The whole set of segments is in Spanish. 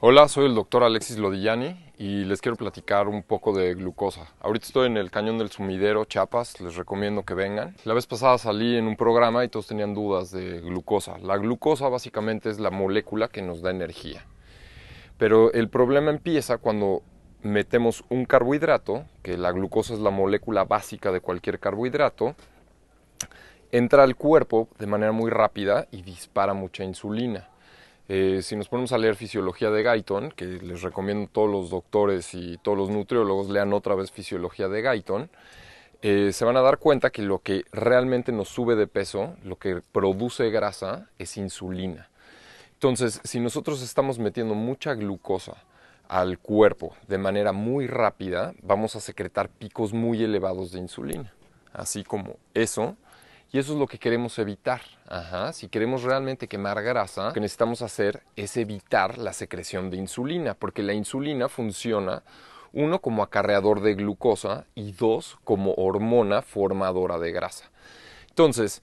Hola, soy el doctor Alexis Lodillani y les quiero platicar un poco de glucosa. Ahorita estoy en el Cañón del Sumidero, Chiapas, les recomiendo que vengan. La vez pasada salí en un programa y todos tenían dudas de glucosa. La glucosa básicamente es la molécula que nos da energía. Pero el problema empieza cuando metemos un carbohidrato, que la glucosa es la molécula básica de cualquier carbohidrato, entra al cuerpo de manera muy rápida y dispara mucha insulina eh, si nos ponemos a leer Fisiología de Guyton, que les recomiendo a todos los doctores y todos los nutriólogos lean otra vez Fisiología de Guyton, eh, se van a dar cuenta que lo que realmente nos sube de peso, lo que produce grasa, es insulina. Entonces, si nosotros estamos metiendo mucha glucosa al cuerpo de manera muy rápida, vamos a secretar picos muy elevados de insulina. Así como eso y eso es lo que queremos evitar. Si queremos realmente quemar grasa, lo que necesitamos hacer es evitar la secreción de insulina, porque la insulina funciona, uno, como acarreador de glucosa y dos, como hormona formadora de grasa. Entonces,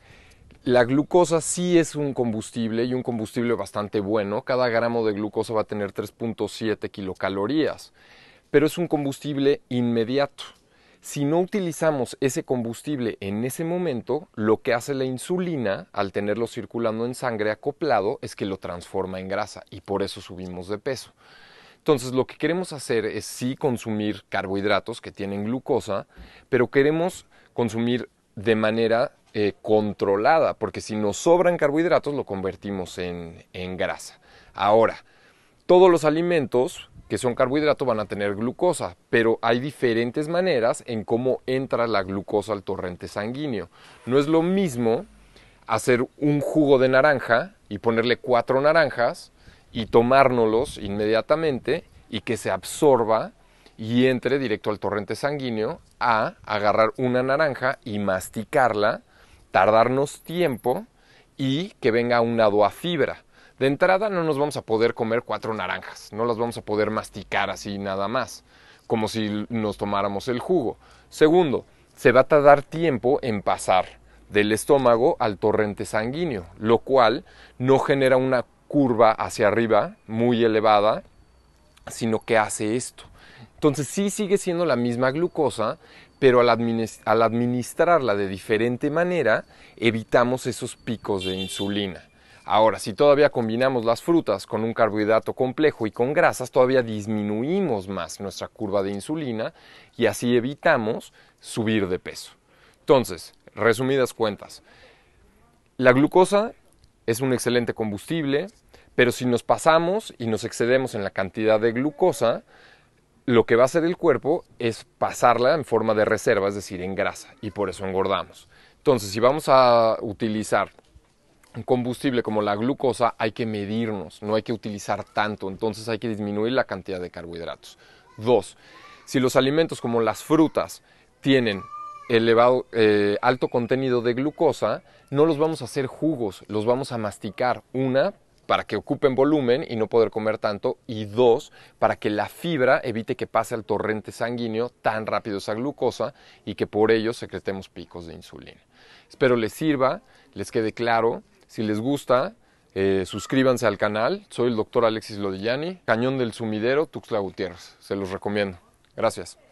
la glucosa sí es un combustible y un combustible bastante bueno. Cada gramo de glucosa va a tener 3.7 kilocalorías, pero es un combustible inmediato. Si no utilizamos ese combustible en ese momento, lo que hace la insulina, al tenerlo circulando en sangre acoplado, es que lo transforma en grasa y por eso subimos de peso. Entonces lo que queremos hacer es sí consumir carbohidratos que tienen glucosa, pero queremos consumir de manera eh, controlada, porque si nos sobran carbohidratos lo convertimos en, en grasa. Ahora, todos los alimentos que son carbohidratos van a tener glucosa, pero hay diferentes maneras en cómo entra la glucosa al torrente sanguíneo. No es lo mismo hacer un jugo de naranja y ponerle cuatro naranjas y tomárnoslos inmediatamente y que se absorba y entre directo al torrente sanguíneo a agarrar una naranja y masticarla, tardarnos tiempo y que venga aunado a fibra. De entrada no nos vamos a poder comer cuatro naranjas, no las vamos a poder masticar así nada más, como si nos tomáramos el jugo. Segundo, se va a tardar tiempo en pasar del estómago al torrente sanguíneo, lo cual no genera una curva hacia arriba muy elevada, sino que hace esto. Entonces sí sigue siendo la misma glucosa, pero al, al administrarla de diferente manera, evitamos esos picos de insulina. Ahora, si todavía combinamos las frutas con un carbohidrato complejo y con grasas, todavía disminuimos más nuestra curva de insulina y así evitamos subir de peso. Entonces, resumidas cuentas, la glucosa es un excelente combustible, pero si nos pasamos y nos excedemos en la cantidad de glucosa, lo que va a hacer el cuerpo es pasarla en forma de reserva, es decir, en grasa, y por eso engordamos. Entonces, si vamos a utilizar combustible como la glucosa hay que medirnos, no hay que utilizar tanto, entonces hay que disminuir la cantidad de carbohidratos. Dos, si los alimentos como las frutas tienen elevado, eh, alto contenido de glucosa, no los vamos a hacer jugos, los vamos a masticar. Una, para que ocupen volumen y no poder comer tanto, y dos, para que la fibra evite que pase al torrente sanguíneo tan rápido esa glucosa y que por ello secretemos picos de insulina. Espero les sirva, les quede claro. Si les gusta, eh, suscríbanse al canal. Soy el doctor Alexis Lodillani, Cañón del Sumidero, Tuxtla Gutiérrez. Se los recomiendo. Gracias.